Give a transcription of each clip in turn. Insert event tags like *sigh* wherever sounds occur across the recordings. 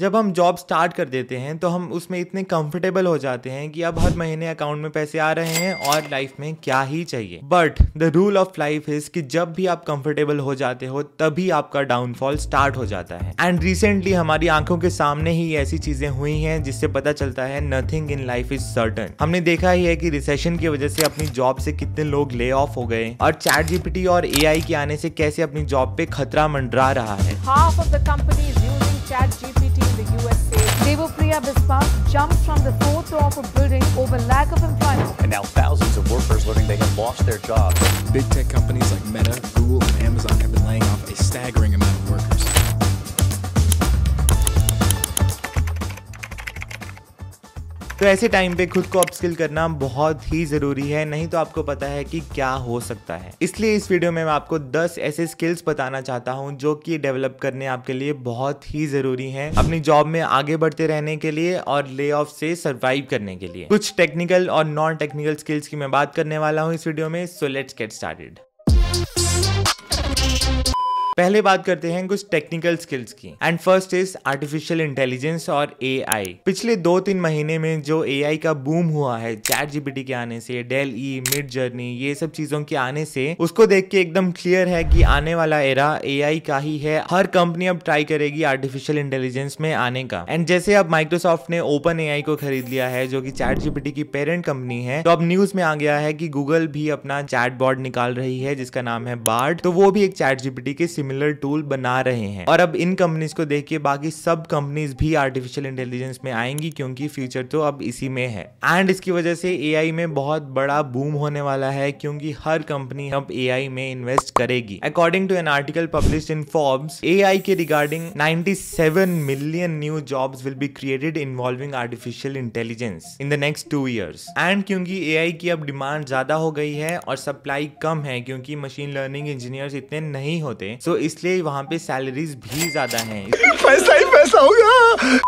जब हम job start कर देते हैं तो हम उसमें इतने कंफर्टेबल हो जाते हैं कि अब हर महीने अकाउंट में पैसे आ रहे हैं और लाइफ में क्या ही चाहिए but the rule of life is कि जब भी आप कंफर्टेबल हो जाते हो तभी आपका डाउनफॉल स्टार्ट हो जाता है एंड रिसेंटली हमारी आंखों के सामने ही ऐसी चीजें हुई हैं जिससे पता चलता है nothing in life is certain हमने देखा ही है कि रिसेशन की वजह से अपनी जॉब से कितने लोग ले ऑफ हो गए और चैट जीपीटी और ए के आने से कैसे अपनी जॉब पे खतरा मंडरा रहा है Half of the companies using Devopriya Biswas jumped from the fourth floor of a building over lack of employment. And now thousands of workers learning they have lost their jobs. Big tech companies like Meta, Google, and Amazon have been laying off a staggering amount of workers. तो ऐसे time पे खुद को upskill करना बहुत ही ज़रूरी है नहीं तो आपको पता है कि क्या हो सकता है इसलिए इस वीडियो में मैं आपको 10 ऐसे स्किल्स बताना चाहता हूँ जो कि डेवलप करने आपके लिए बहुत ही ज़रूरी हैं अपनी जॉब में आगे बढ़ते रहने के लिए और ले ऑफ से सर्वाइव करने के लिए कुछ टेक्निकल और नॉन टेक्निकल स्किल्स की मैं बात करने वाला हूँ इस वीडियो में सो लेट्स गेट स्टार्टेड पहले बात करते हैं कुछ टेक्निकल स्किल्स की and first is artificial intelligence और ए पिछले दो तीन महीने में जो ए का बूम हुआ है चैट जीपीटी के आने से डेल ई मिड जर्नी ये सब चीजों के आने से उसको देख के एकदम क्लियर है कि आने वाला एरा ए का ही है हर कंपनी अब ट्राई करेगी आर्टिफिशियल इंटेलिजेंस में आने का एंड जैसे अब माइक्रोसॉफ्ट ने ओपन ए को खरीद लिया है जो की चैट जीपीटी की पेरेंट कंपनी है तो अब न्यूज में आ गया है की गूगल भी अपना चैट निकाल रही है जिसका नाम है बार्ड तो वो भी एक चैट जीपीटी के सिमिलर टूल बना रहे हैं और अब इन कंपनीज को देख के बाकी सब कंपनीज भी आर्टिफिशियल इंटेलिजेंस में आएंगी क्योंकि फ्यूचर तो अब इसी में है एंड इसकी वजह से ए में बहुत बड़ा बूम होने वाला है क्योंकि हर कंपनी अब ए में इन्वेस्ट करेगी according to an article publish in Forbes ए के regarding 97 million new jobs will be created involving artificial intelligence in the next two years and क्योंकि ए की अब डिमांड ज्यादा हो गई है और सप्लाई कम है क्योंकि मशीन लर्निंग इंजीनियर्स इतने नहीं होते सो इसलिए वहाँ पे सैलरीज भी ज़्यादा है *laughs* पैसा ही पैसा होगा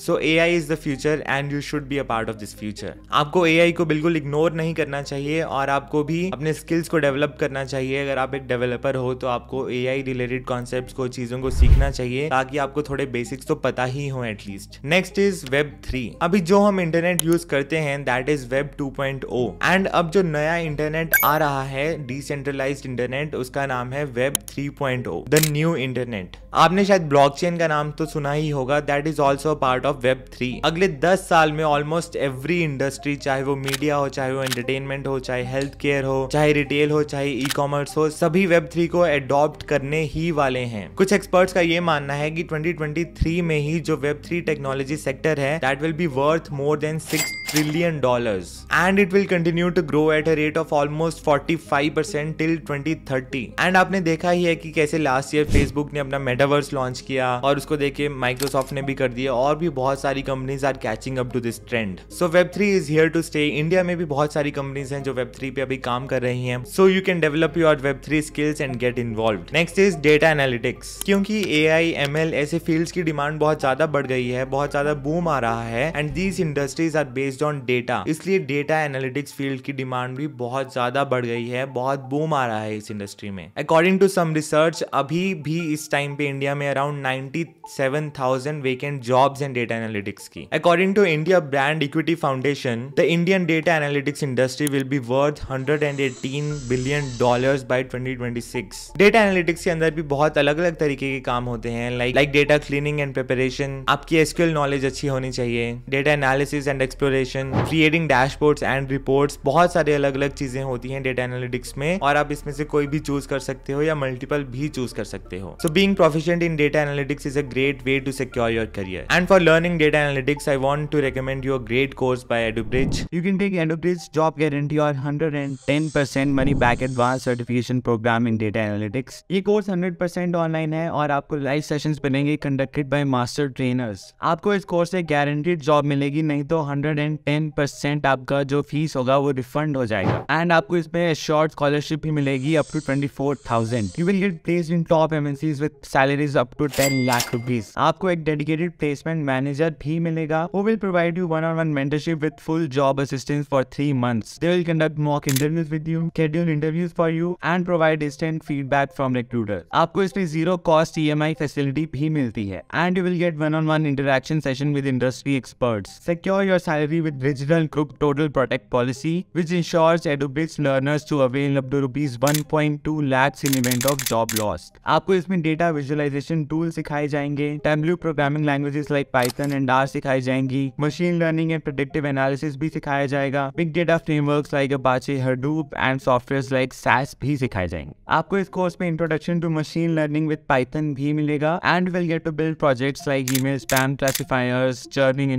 so A I is the future and you should be a part of this future आपको ए आई को बिल्कुल इग्नोर नहीं करना चाहिए और आपको भी अपने स्किल्स को डेवलप करना चाहिए अगर आप एक डेवलपर हो तो आपको ए आई रिलेटेड कॉन्सेप्ट को चीज़ों को सीखना चाहिए ताकि आपको थोड़े बेसिक्स तो पता ही हो at least next is web three अभी जो हम इंटरनेट यूज करते हैं that is web two point O and अब जो नया इंटरनेट आ रहा है डिसेंट्रलाइज इंटरनेट उसका नाम है web three point O the new internet आपने शायद ब्लॉक चेन का नाम तो सुना ही होगा that is also part part of web three अगले दस साल में ऑलमोस्ट एवरी इंडस्ट्री चाहे वो मीडिया हो चाहे वो एंटरटेनमेंट हो चाहे हेल्थ केयर हो चाहे रिटेल हो चाहे ई कॉमर्स हो सभी वेब थ्री को एडॉप्ट करने ही वाले हैं कुछ एक्सपर्ट्स का ये मानना है कि 2023 में ही जो वेब थ्री टेक्नोलॉजी सेक्टर है that will be worth more than six trillion dollars and it will continue to grow at a rate of almost 45% till 2030 and आपने देखा ही है कि कैसे लास्ट ईयर फेसबुक ने अपना मेटावर्स लॉन्च किया और उसको देखिए माइक्रोसॉफ्ट ने भी कर दिया और भी बहुत सारी companies are catching up to this trend so web three is here to stay India में भी बहुत सारी कंपनीज हैं जो वेब थ्री पे अभी काम कर रही हैं so you can develop your web three skills and get involve next is data analytics क्योंकि ए आई एम एल ऐसे फील्ड की डिमांड बहुत ज्यादा बढ़ गई है बहुत ज्यादा बूम आ रहा है and these industries are based on data इसलिए डेटा एनालिटिक्स फील्ड की डिमांड भी बहुत ज्यादा बढ़ गई है बहुत बूम आ रहा है इस इंडस्ट्री में अकॉर्डिंग टू सम रिसर्च अभी भी इस टाइम पे इंडिया में around ninety seven thousand vacant jobs and data analytics की according to India brand equity foundation the Indian data analytics industry will be worth 118 billion dollar by 2026 data analytics के अंदर भी बहुत अलग अलग तरीके के काम होते हैं like like data cleaning and preparation आपकी एसक्यूएल नॉलेज अच्छी होनी चाहिए data analysis and exploration automation creating dashboards and reports बहुत सारे अलग अलग चीजें होती हैं डेटा एनालिटिक्स में और आप इसमें से कोई भी चूज कर सकते हो या मल्टीपल भी चूज कर सकते हो so being proficient in data analytics is a great way to secure your career and for learning data analytics I want to recommend you a great course by Edubridge you can take Edubridge job guarantee और hundred and ten percent money back advance certification program in data analytics ये course hundred percent online है और आपको live session बनेंगे conducted by master trainers आपको इस course से guaranteed job मिलेगी नहीं तो hundred and and ten percent आपका जो फीस होगा वो रिफंड हो जाएगा एंड आपको इसमें शॉर्ट स्कॉलरशिप भी मिलेगी up to twenty four thousand place in top MNCs with salaries up to ten lakh rupees आपको एक डेडिकेटेड प्लेसमेंट मैनेजर भी मिलेगा वो will provide you one on one mentorship with full job assistance for three months they will conduct mock interviews with you schedule interviews for you and provide distant feedback from recruiter आपको इसमें zero cost E facility भी मिलती है and you will get one on one interaction session with industry experts secure your salary with Digital Group Total Protect policy, which ensures educates learners to avail up to rupees 1.2 lakhs in event of job loss. आपको इसमें data visualisation tool सिखाए जाएंगे Tableau programming languages like Python and R सिखाई जाएंगी machine learning and predictive analysis भी सिखाया जाएगा big data framework like Apache Hadoop and software like SAS भी सिखाए जाएंगे आपको इस कोर्स में introduction to machine learning with Python भी मिलेगा and will get to build project like email spam classifiers जर्निंग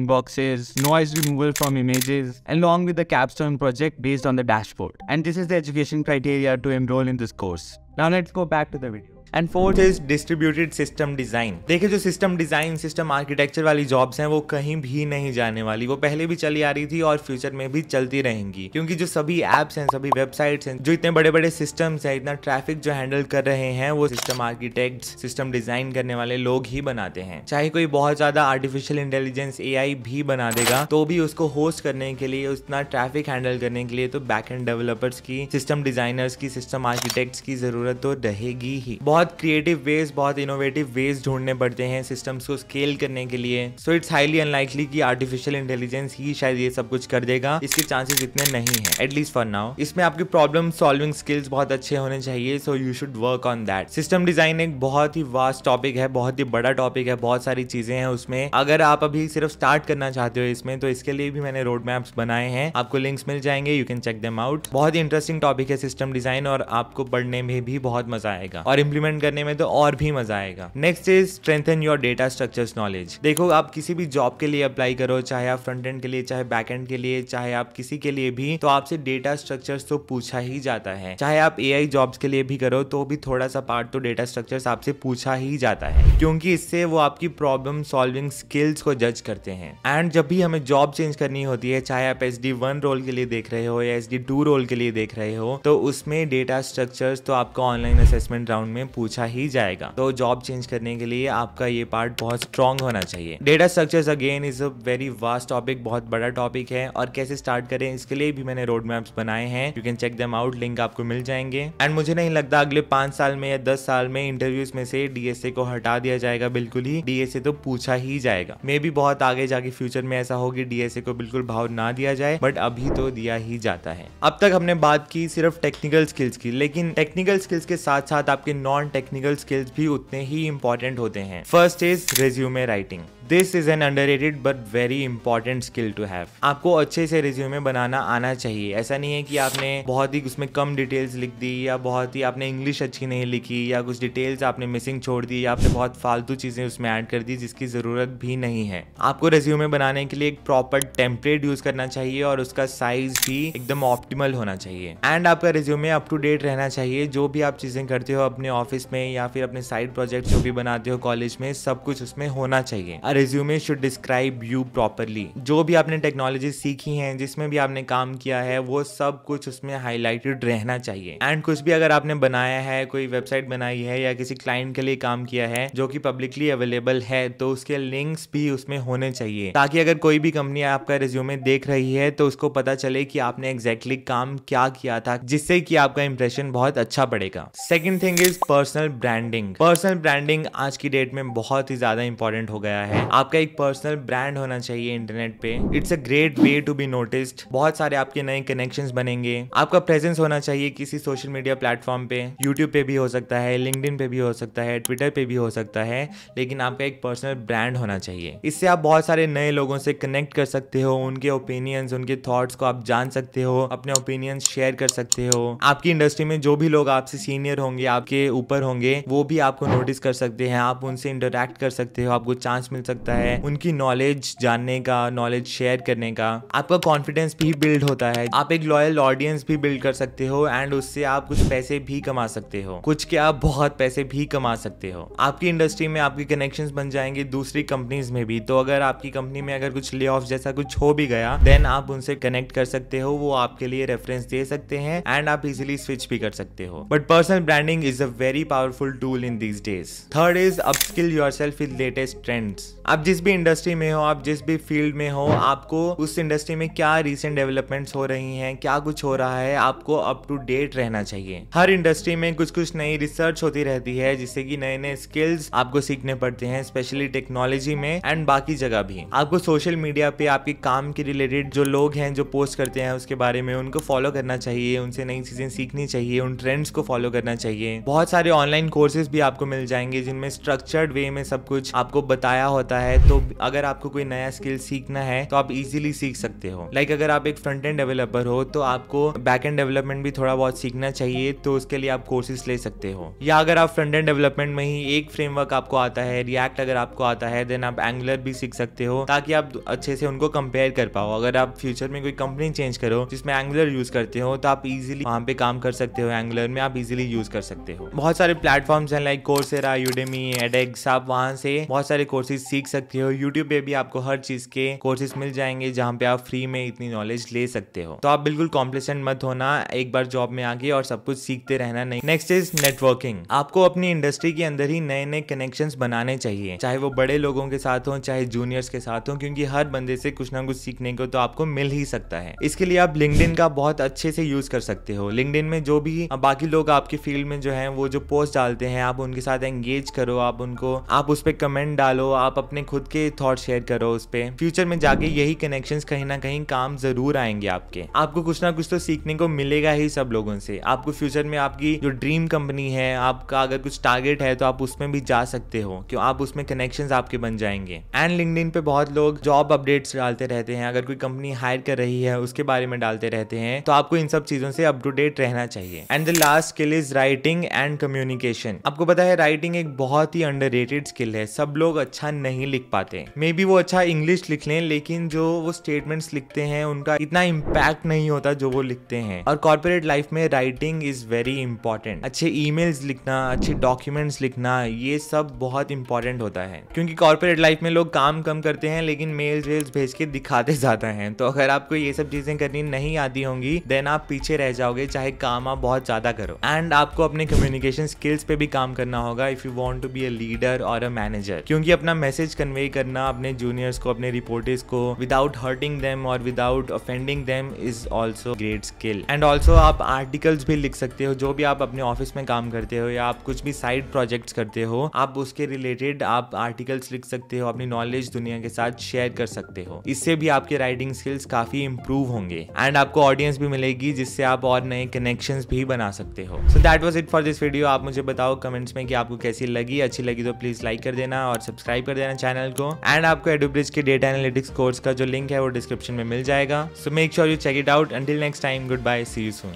noise removal from images along with the capstone project based on the dashboard. And this is the education criteria to enroll in this course. Now let's go back to the video. And fourth is distributed system design देखिए जो system design system architecture वाली jobs हैं वो कहीं भी नहीं जाने वाली वो पहले भी चली आ रही थी और फ्यूचर में भी चलती रहेंगी क्योंकि जो सभी एप्स हैं सभी वेबसाइट्स हैं जो इतने बड़े बड़े सिस्टम्स हैं इतना ट्रैफिक जो हैंडल कर रहे हैं वो सिस्टम आर्किटेक्ट सिस्टम डिजाइन करने वाले लोग ही बनाते हैं चाहे कोई बहुत ज्यादा आर्टिफिशियल इंटेलिजेंस ए भी बना देगा तो भी उसको होस्ट करने के लिए उतना ट्रैफिक हैंडल करने के लिए तो बैक एंड डेवलपर्स की सिस्टम डिजाइनर्स की सिस्टम आर्किटेक्ट्स की जरूरत तो रहेगी ही बहुत क्रिएटिव वेज बहुत इनोवेटिव वेज ढूंढने पड़ते हैं सिस्टम्स को स्केल करने के लिए सो इट्स हाईली अनलाइकली कि आर्टिफिशियल इंटेलिजेंस ही शायद ये सब कुछ कर देगा इसके चांसेस इतने नहीं है एटलीस्ट फॉर नाउ इसमें आपकी प्रॉब्लम सॉल्विंग स्किल्स बहुत अच्छे होने चाहिए so you should work on that system design एक बहुत ही वास्ट टॉपिक है बहुत ही बड़ा टॉपिक है बहुत सारी चीजें हैं उसमें अगर आप अभी सिर्फ स्टार्ट करना चाहते हो इसमें तो इसके लिए भी मैंने रोड मैप्स बनाए हैं आपको लिंक्स मिल जाएंगे you can check them out बहुत ही इंटरेस्टिंग टॉपिक है सिस्टम डिजाइन और आपको पढ़ने में भी बहुत मजा आएगा और इम्प्लीमेंट इम्प्लीमेंट करने में तो और भी मजा आएगा next is strengthen your data structure knowledge देखो आप किसी भी जॉब के लिए अप्लाई करो चाहे आप फ्रंट एंड के लिए चाहे बैक एंड के लिए चाहे आप किसी के लिए भी तो आपसे डेटा स्ट्रक्चर तो पूछा ही जाता है चाहे आप ए आई जॉब के लिए भी करो तो भी थोड़ा सा पार्ट तो डेटा स्ट्रक्चर आपसे पूछा ही जाता है क्योंकि इससे वो आपकी प्रॉब्लम सॉल्विंग स्किल्स को जज करते हैं एंड जब भी हमें जॉब चेंज करनी होती है चाहे आप एस डी वन रोल के लिए देख रहे हो या एस डी टू रोल के लिए देख रहे हो तो उसमें डेटा स्ट्रक्चर तो आपको ऑनलाइन असेसमेंट राउंड में पूछा ही जाएगा तो जॉब चेंज करने के लिए आपका ये पार्ट बहुत स्ट्रॉन्ग होना चाहिए data structure again is a very vast topic बहुत बड़ा टॉपिक है और कैसे स्टार्ट करें इसके लिए भी मैंने रोड मैप्स बनाए हैं you can check them out link आपको मिल जाएंगे एंड मुझे नहीं लगता अगले पांच साल में या दस साल में इंटरव्यूज में से डीएसए को हटा दिया जाएगा बिल्कुल ही डीएसए तो पूछा ही जाएगा मे भी बहुत आगे जाके फ्यूचर में ऐसा होगी डीएसए को बिल्कुल भाव ना दिया जाए बट अभी तो दिया ही जाता है अब तक हमने बात की सिर्फ टेक्निकल स्किल्स की लेकिन टेक्निकल स्किल्स के साथ साथ आपके नॉन नॉन टेक्निकल स्किल्स भी उतने ही इंपॉर्टेंट होते हैं first is resume writing this is an underrated but very important skill to have आपको अच्छे से रिज्यूमे बनाना आना चाहिए ऐसा नहीं है कि आपने बहुत ही उसमें कम डिटेल्स लिख दी या बहुत ही आपने इंग्लिश अच्छी नहीं लिखी या कुछ डिटेल्स आपने मिसिंग छोड़ दी या आपने बहुत फालतू चीजें उसमें ऐड कर दी जिसकी जरूरत भी नहीं है आपको रेज्यूमे बनाने के लिए एक प्रॉपर टेम्परेट यूज करना चाहिए और उसका साइज भी एकदम ऑप्टिमल होना चाहिए एंड आपका रिज्यूमे अप टू डेट रहना चाहिए जो भी आप चीजें करते हो अपने ऑफिस में या फिर अपने साइड प्रोजेक्ट जो भी बनाते हो कॉलेज में सब कुछ उसमें होना चाहिए resume should describe you properly जो भी आपने टेक्नोलॉजी सीखी है जिसमें भी आपने काम किया है वो सब कुछ उसमें हाईलाइटेड रहना चाहिए एंड कुछ भी अगर आपने बनाया है कोई वेबसाइट बनाई है या किसी क्लाइंट के लिए काम किया है जो कि पब्लिकली अवेलेबल है तो उसके लिंक्स भी उसमें होने चाहिए ताकि अगर कोई भी कंपनी आपका रिज्यूमे देख रही है तो उसको पता चले कि आपने एग्जैक्टली exactly काम क्या किया था जिससे कि आपका इंप्रेशन बहुत अच्छा पड़ेगा second thing is personal branding personal branding आज की डेट में बहुत ही ज्यादा इंपॉर्टेंट हो गया है आपका एक पर्सनल ब्रांड होना चाहिए इंटरनेट पे it's a great way to be noticed बहुत सारे आपके नए कनेक्शन बनेंगे आपका प्रेजेंस होना चाहिए किसी सोशल मीडिया प्लेटफॉर्म पे यूट्यूब पे भी हो सकता है लिंकड पे भी हो सकता है ट्विटर पे भी हो सकता है लेकिन आपका एक पर्सनल ब्रांड होना चाहिए इससे आप बहुत सारे नए लोगों से कनेक्ट कर सकते हो उनके ओपिनियंस उनके थॉट्स को आप जान सकते हो अपने ओपिनियंस शेयर कर सकते हो आपकी इंडस्ट्री में जो भी लोग आपसे सीनियर होंगे आपके ऊपर होंगे वो भी आपको नोटिस कर सकते हैं आप उनसे इंटरेक्ट कर सकते हो आपको चांस मिल सकता सकता है उनकी नॉलेज जानने का नॉलेज शेयर करने का आपका कॉन्फिडेंस भी बिल्ड होता है आप एक लॉयल ऑडियंस भी बिल्ड कर सकते हो एंड उससे आप कुछ पैसे भी कमा सकते हो कुछ के आप बहुत पैसे भी कमा सकते हो आपकी इंडस्ट्री में आपके कनेक्शन बन जाएंगे दूसरी कंपनीज में भी तो अगर आपकी कंपनी में अगर कुछ ले जैसा कुछ हो भी गया देन आप उनसे कनेक्ट कर सकते हो वो आपके लिए रेफरेंस दे सकते हैं एंड आप इजिली स्विच भी कर सकते हो but personal branding is a very powerful tool in these days third is upskill yourself with latest trends आप जिस भी इंडस्ट्री में हो आप जिस भी फील्ड में हो आपको उस इंडस्ट्री में क्या रिसेंट डेवलपमेंट्स हो रही हैं क्या कुछ हो रहा है आपको अप टू डेट रहना चाहिए हर इंडस्ट्री में कुछ कुछ नई रिसर्च होती रहती है जिससे कि नए नए स्किल्स आपको सीखने पड़ते हैं स्पेशली टेक्नोलॉजी में एंड बाकी जगह भी आपको सोशल मीडिया पे आपके काम के रिलेटेड जो लोग हैं जो पोस्ट करते हैं उसके बारे में उनको फॉलो करना चाहिए उनसे नई चीजें सीखनी चाहिए उन ट्रेंड्स को फॉलो करना चाहिए बहुत सारे ऑनलाइन कोर्सेज भी आपको मिल जाएंगे जिनमें स्ट्रक्चर्ड वे में सब कुछ आपको बताया होता होता है तो अगर आपको कोई नया स्किल सीखना है तो आप इजीली सीख सकते हो लाइक like अगर आप एक फ्रंट एंड डेवलपर हो तो आपको बैक एंड डेवलपमेंट भी थोड़ा बहुत सीखना चाहिए तो उसके लिए आप कोर्सेज ले सकते हो या अगर आप फ्रंट एंड डेवलपमेंट में ही एक फ्रेमवर्क आपको आता है रिएक्ट अगर आपको आता है देन आप एंगुलर भी सीख सकते हो ताकि आप अच्छे से उनको कंपेयर कर पाओ अगर आप फ्यूचर में कोई कंपनी चेंज करो जिसमें एंगुलर यूज करते हो तो आप इजिली वहां पे काम कर सकते हो एंगुलर में आप इजिली यूज कर सकते हो बहुत सारे प्लेटफॉर्म्स हैं लाइक कोर्सेरा यूडेमी एडेक्स आप वहां से बहुत सारे कोर्सेज सीख सीख सकते हो यूट्यूब पे भी आपको हर चीज के कोर्सेज मिल जाएंगे जहाँ पे आप फ्री में इतनी नॉलेज ले सकते हो तो आप बिल्कुल कॉम्प्लेसेंट मत होना एक बार जॉब में आगे और सब कुछ सीखते रहना नहीं नेक्स्ट इज नेटवर्किंग आपको अपनी इंडस्ट्री के अंदर ही नए नए कनेक्शन बनाने चाहिए चाहे वो बड़े लोगों के साथ हो चाहे जूनियर्स के साथ हो क्योंकि हर बंदे से कुछ ना कुछ सीखने को तो आपको मिल ही सकता है इसके लिए आप लिंकड का बहुत अच्छे से यूज कर सकते हो लिंकड में जो भी बाकी लोग आपके फील्ड में जो है वो जो पोस्ट डालते हैं आप उनके साथ एंगेज करो आप उनको आप उस पर कमेंट डालो आप अपने अपने खुद के थॉट शेयर करो उस पर फ्यूचर में जाके यही कनेक्शन कहीं ना कहीं काम जरूर आएंगे आपके आपको कुछ ना कुछ तो सीखने को मिलेगा ही सब लोगों से आपको फ्यूचर में आपकी जो ड्रीम कंपनी है आपका अगर कुछ टारगेट है तो आप उसमें भी जा सकते हो क्यों आप उसमें कनेक्शन आपके बन जाएंगे एंड लिंकड पे बहुत लोग जॉब अपडेट्स डालते रहते हैं अगर कोई कंपनी हायर कर रही है उसके बारे में डालते रहते हैं तो आपको इन सब चीजों से अप टू डेट रहना चाहिए and the last skill is writing and communication आपको पता है राइटिंग एक बहुत ही अंडर स्किल है सब लोग अच्छा नहीं नहीं लिख पाते मे बी वो अच्छा इंग्लिश लिख लें लेकिन जो वो स्टेटमेंट्स लिखते हैं उनका इतना इम्पैक्ट नहीं होता जो वो लिखते हैं और कॉर्पोरेट लाइफ में राइटिंग इज वेरी इंपॉर्टेंट अच्छे ईमेल्स लिखना अच्छे डॉक्यूमेंट्स लिखना ये सब बहुत इंपॉर्टेंट होता है क्योंकि कॉर्पोरेट लाइफ में लोग काम कम करते हैं लेकिन मेल्स वेल्स भेज के दिखाते जाते हैं तो अगर आपको ये सब चीजें करनी नहीं आती होंगी देन आप पीछे रह जाओगे चाहे काम आप बहुत ज्यादा करो एंड आपको अपने कम्युनिकेशन स्किल्स पे भी काम करना होगा if you want to be a leader और अ मैनेजर क्योंकि अपना मैसेज कन्वे करना अपने जूनियर्स को अपने रिपोर्टर्स को विदाउट हर्टिंग देम और without offending them is also great skill and also आप आर्टिकल्स भी लिख सकते हो जो भी आप अपने ऑफिस में काम करते हो या आप कुछ भी साइड प्रोजेक्ट्स करते हो आप उसके रिलेटेड आप आर्टिकल्स लिख सकते हो अपनी नॉलेज दुनिया के साथ शेयर कर सकते हो इससे भी आपके राइटिंग स्किल्स काफी इंप्रूव होंगे एंड आपको ऑडियंस भी मिलेगी जिससे आप और नए कनेक्शन भी बना सकते हो so that was it for this video आप मुझे बताओ कमेंट्स में कि आपको कैसी लगी अच्छी लगी तो प्लीज लाइक कर देना और सब्सक्राइब कर देना चैनल को एंड आपको एडुब्रिज के डेटा एनालिटिक्स कोर्स का जो लिंक है वो डिस्क्रिप्शन में मिल जाएगा so make sure you check it out until next time good bye see you soon